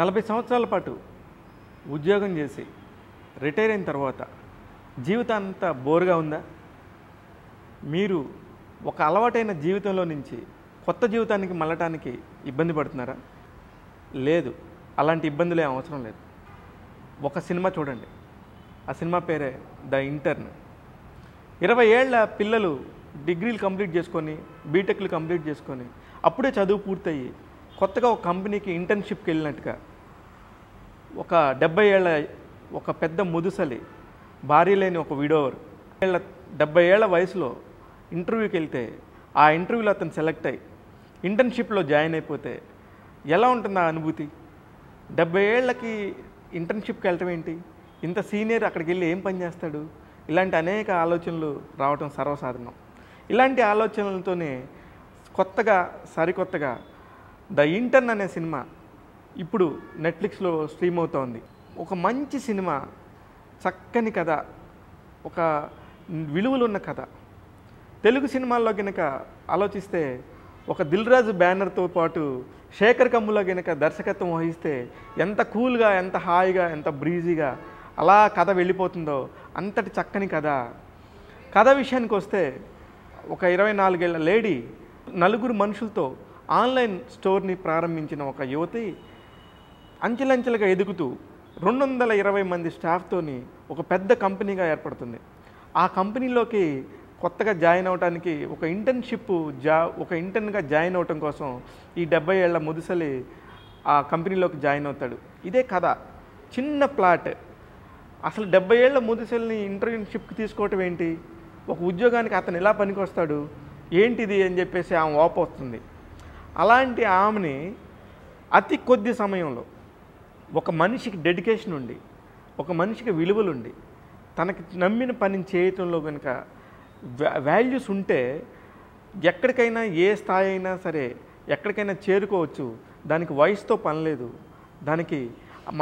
నలభై సంవత్సరాల పాటు ఉద్యోగం చేసి రిటైర్ అయిన తర్వాత జీవితం అంతా బోరుగా ఉందా మీరు ఒక అలవాటైన జీవితంలో నుంచి కొత్త జీవితానికి మళ్ళటానికి ఇబ్బంది పడుతున్నారా లేదు అలాంటి ఇబ్బందులు అవసరం లేదు ఒక సినిమా చూడండి ఆ సినిమా పేరే ద ఇంటర్న్ ఇరవై ఏళ్ళ పిల్లలు డిగ్రీలు కంప్లీట్ చేసుకొని బీటెక్లు కంప్లీట్ చేసుకొని అప్పుడే చదువు పూర్తయ్యి కొత్తగా ఒక కంపెనీకి ఇంటర్న్షిప్కి వెళ్ళినట్టుగా ఒక డెబ్బై ఏళ్ళ ఒక పెద్ద ముదుసలి భార్య లేని ఒక విడోవర్ ఏళ్ళ డెబ్బై ఏళ్ళ వయసులో ఇంటర్వ్యూకి వెళ్తే ఆ ఇంటర్వ్యూలో అతను సెలెక్ట్ అయ్యి ఇంటర్న్షిప్లో జాయిన్ అయిపోతే ఎలా ఉంటుంది ఆ అనుభూతి డెబ్బై ఏళ్ళకి ఇంటర్న్షిప్కి వెళ్ళటం ఏంటి ఇంత సీనియర్ అక్కడికి వెళ్ళి ఏం పని చేస్తాడు ఇలాంటి అనేక ఆలోచనలు రావటం సర్వసాధారణం ఇలాంటి ఆలోచనలతోనే కొత్తగా సరికొత్తగా ద ఇంటర్న్ అనే సినిమా ఇప్పుడు నెట్ఫ్లిక్స్లో స్ట్రీమ్ అవుతోంది ఒక మంచి సినిమా చక్కని కథ ఒక విలువలున్న కథ తెలుగు సినిమాల్లో కనుక ఆలోచిస్తే ఒక దిల్రాజు బ్యానర్తో పాటు శేఖర్ కమ్ములో కనుక దర్శకత్వం వహిస్తే ఎంత కూల్గా ఎంత హాయిగా ఎంత బ్రీజీగా అలా కథ వెళ్ళిపోతుందో అంతటి చక్కని కథ కథ విషయానికి వస్తే ఒక ఇరవై నాలుగేళ్ల లేడీ నలుగురు మనుషులతో ఆన్లైన్ స్టోర్ని ప్రారంభించిన ఒక యువతి అంచెలంచెలుగా ఎదుగుతూ రెండు వందల ఇరవై మంది స్టాఫ్తోని ఒక పెద్ద కంపెనీగా ఏర్పడుతుంది ఆ కంపెనీలోకి కొత్తగా జాయిన్ అవడానికి ఒక ఇంటర్న్షిప్ జా ఒక ఇంటర్న్గా జాయిన్ అవటం కోసం ఈ డెబ్బై ఏళ్ల ముదిసలి ఆ కంపెనీలోకి జాయిన్ అవుతాడు ఇదే కథ చిన్న ప్లాట్ అసలు డెబ్బై ఏళ్ళ ముదిసెల్ని ఇంటర్న్షిప్కి తీసుకోవటం ఏంటి ఒక ఉద్యోగానికి అతను ఎలా పనికొస్తాడు ఏంటిది అని చెప్పేసి ఆమె ఓపొస్తుంది అలాంటి ఆమెని అతి కొద్ది సమయంలో ఒక మనిషికి డెడికేషన్ ఉండి ఒక మనిషికి విలువలుండి తనకి నమ్మిన పని చేయటంలో కనుక వాల్యూస్ ఉంటే ఎక్కడికైనా ఏ స్థాయి అయినా సరే ఎక్కడికైనా చేరుకోవచ్చు దానికి వయసుతో పని లేదు దానికి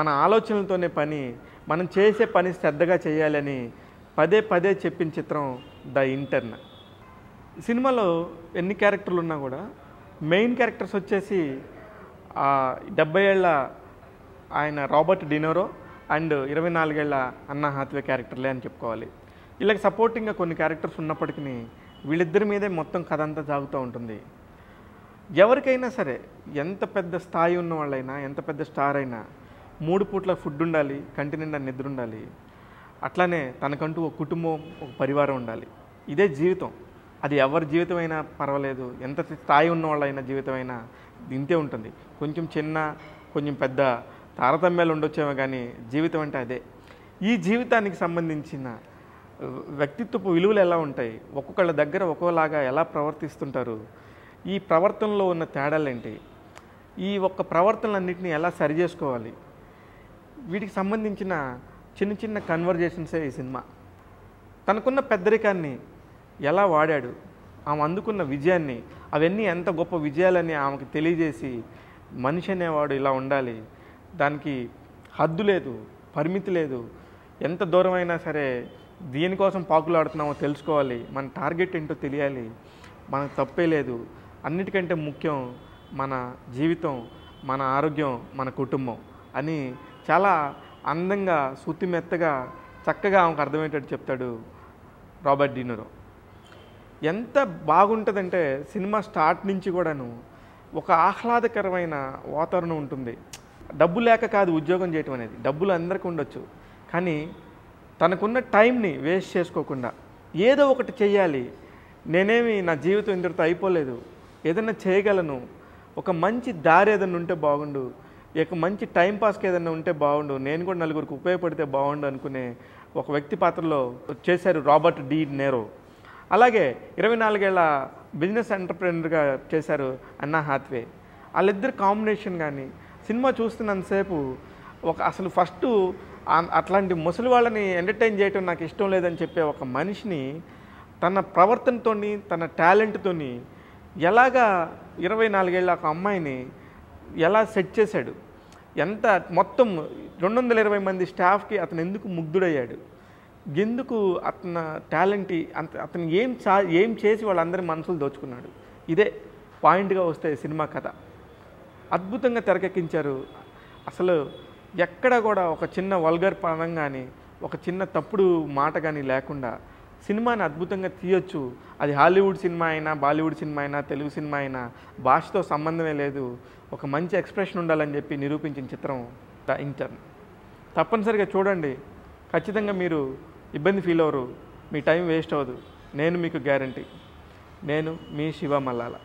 మన ఆలోచనలతోనే పని మనం చేసే పని శ్రద్ధగా చేయాలని పదే పదే చెప్పిన చిత్రం ద ఇంటర్న్ సినిమాలో ఎన్ని క్యారెక్టర్లు ఉన్నా కూడా మెయిన్ క్యారెక్టర్స్ వచ్చేసి డెబ్బై ఏళ్ళ ఆయన రాబర్ట్ డినోరో అండ్ ఇరవై నాలుగేళ్ల అన్నా హాత్వే క్యారెక్టర్లే అని చెప్పుకోవాలి ఇలా సపోర్టింగ్గా కొన్ని క్యారెక్టర్స్ ఉన్నప్పటికీ వీళ్ళిద్దరి మీదే మొత్తం కథ అంతా సాగుతూ ఉంటుంది ఎవరికైనా సరే ఎంత పెద్ద స్థాయి ఉన్నవాళ్ళైనా ఎంత పెద్ద స్టార్ అయినా మూడు పూట్ల ఫుడ్ ఉండాలి కంటి నిండా నిద్ర ఉండాలి అట్లానే తనకంటూ ఒక కుటుంబం ఒక పరివారం ఉండాలి ఇదే జీవితం అది ఎవరి జీవితమైనా పర్వాలేదు ఎంత స్థాయి ఉన్న వాళ్ళైనా జీవితమైనా ఇంతే ఉంటుంది కొంచెం చిన్న కొంచెం పెద్ద తారతమ్యాలు ఉండొచ్చేమో కానీ జీవితం అంటే అదే ఈ జీవితానికి సంబంధించిన వ్యక్తిత్వపు విలువలు ఎలా ఉంటాయి ఒక్కొక్కళ్ళ దగ్గర ఒక్కోలాగా ఎలా ప్రవర్తిస్తుంటారు ఈ ప్రవర్తనలో ఉన్న తేడాలేంటి ఈ ఒక్క ప్రవర్తనలన్నింటినీ ఎలా సరి చేసుకోవాలి వీటికి సంబంధించిన చిన్న చిన్న కన్వర్జేషన్సే ఈ సినిమా తనకున్న పెద్దరికాన్ని ఎలా వాడాడు ఆమె అందుకున్న విజయాన్ని అవన్నీ ఎంత గొప్ప విజయాలని ఆమెకు తెలియజేసి మనిషి అనేవాడు ఇలా ఉండాలి దానికి హద్దు లేదు పరిమితి లేదు ఎంత దూరం అయినా సరే దేనికోసం పాకులాడుతున్నామో తెలుసుకోవాలి మన టార్గెట్ ఏంటో తెలియాలి మనకు తప్పే లేదు అన్నిటికంటే ముఖ్యం మన జీవితం మన ఆరోగ్యం మన కుటుంబం అని చాలా అందంగా శృతి మెత్తగా చక్కగా ఆమెకు అర్థమయ్యేటట్టు చెప్తాడు రాబర్ట్ డినరో ఎంత బాగుంటుందంటే సినిమా స్టార్ట్ నుంచి కూడాను ఒక ఆహ్లాదకరమైన వాతావరణం ఉంటుంది డబ్బు లేక కాదు ఉద్యోగం చేయటం అనేది డబ్బులు అందరికీ ఉండొచ్చు కానీ తనకున్న టైంని వేస్ట్ చేసుకోకుండా ఏదో ఒకటి చేయాలి నేనేమి నా జీవితం ఇంతటితో అయిపోలేదు ఏదైనా చేయగలను ఒక మంచి దారి ఏదైనా ఉంటే బాగుండు ఇక మంచి టైంపాస్కి ఏదైనా ఉంటే బాగుండు నేను కూడా నలుగురికి ఉపయోగపడితే బాగుండు అనుకునే ఒక వ్యక్తి పాత్రలో చేశారు రాబర్ట్ డి నేరో అలాగే ఇరవై నాలుగేళ్ల బిజినెస్ ఎంటర్ప్రీనర్గా చేశారు అన్నా హాత్వే వాళ్ళిద్దరు కాంబినేషన్ కానీ సినిమా చూస్తున్నంతసేపు ఒక అసలు ఫస్ట్ అట్లాంటి ముసలి వాళ్ళని ఎంటర్టైన్ చేయటం నాకు ఇష్టం లేదని చెప్పే ఒక మనిషిని తన ప్రవర్తనతోని తన టాలెంట్తోని ఎలాగా ఇరవై నాలుగేళ్ళ ఒక అమ్మాయిని ఎలా సెట్ చేశాడు ఎంత మొత్తం రెండు వందల ఇరవై మంది స్టాఫ్కి అతను ఎందుకు ముగ్ధుడయ్యాడు ఎందుకు అతను టాలెంట్ అంత అతను ఏం చా ఏం చేసి వాళ్ళందరి మనసులు దోచుకున్నాడు ఇదే పాయింట్గా వస్తాయి సినిమా కథ అద్భుతంగా తెరకెక్కించారు అసలు ఎక్కడ కూడా ఒక చిన్న వల్గర్ పదం కానీ ఒక చిన్న తప్పుడు మాట కానీ లేకుండా సినిమాని అద్భుతంగా తీయొచ్చు అది హాలీవుడ్ సినిమా అయినా బాలీవుడ్ సినిమా అయినా తెలుగు సినిమా అయినా భాషతో సంబంధమే లేదు ఒక మంచి ఎక్స్ప్రెషన్ ఉండాలని చెప్పి నిరూపించిన చిత్రం ద ఇంటర్న్ తప్పనిసరిగా చూడండి ఖచ్చితంగా మీరు ఇబ్బంది ఫీల్ అవ్వరు మీ టైం వేస్ట్ అవ్వదు నేను మీకు గ్యారంటీ నేను మీ శివ మల్లాల